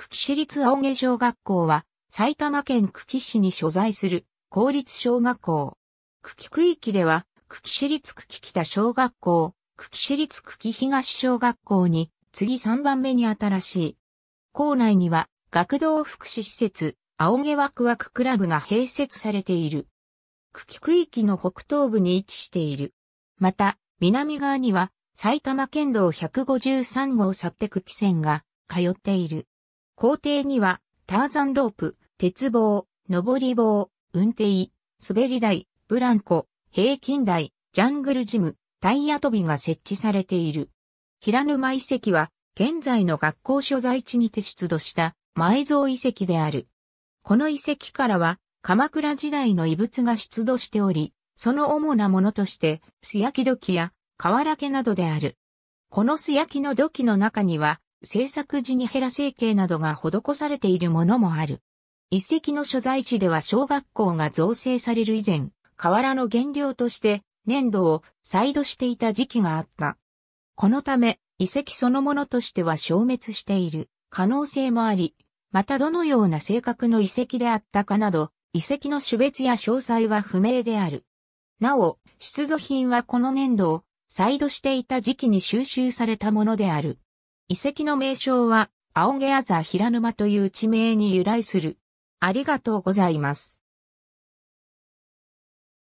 久喜市立青毛小学校は、埼玉県久喜市に所在する公立小学校。久喜区域では、久喜市立久喜北小学校、久喜市立久喜東小学校に、次3番目に新しい。校内には、学童福祉施設、青毛ワクワククラブが併設されている。久喜区域の北東部に位置している。また、南側には、埼玉県道153号去って久喜線が通っている。校庭には、ターザンロープ、鉄棒、登り棒、運転、滑り台、ブランコ、平均台、ジャングルジム、タイヤ飛びが設置されている。平沼遺跡は、現在の学校所在地にて出土した埋蔵遺跡である。この遺跡からは、鎌倉時代の遺物が出土しており、その主なものとして、素焼き土器や、瓦家などである。この素焼きの土器の中には、制作時にヘラ成形などが施されているものもある。遺跡の所在地では小学校が造成される以前、瓦の原料として粘土を再度していた時期があった。このため、遺跡そのものとしては消滅している可能性もあり、またどのような性格の遺跡であったかなど、遺跡の種別や詳細は不明である。なお、出土品はこの粘土を再度していた時期に収集されたものである。遺跡の名称は、青毛アザ平沼という地名に由来する。ありがとうございます。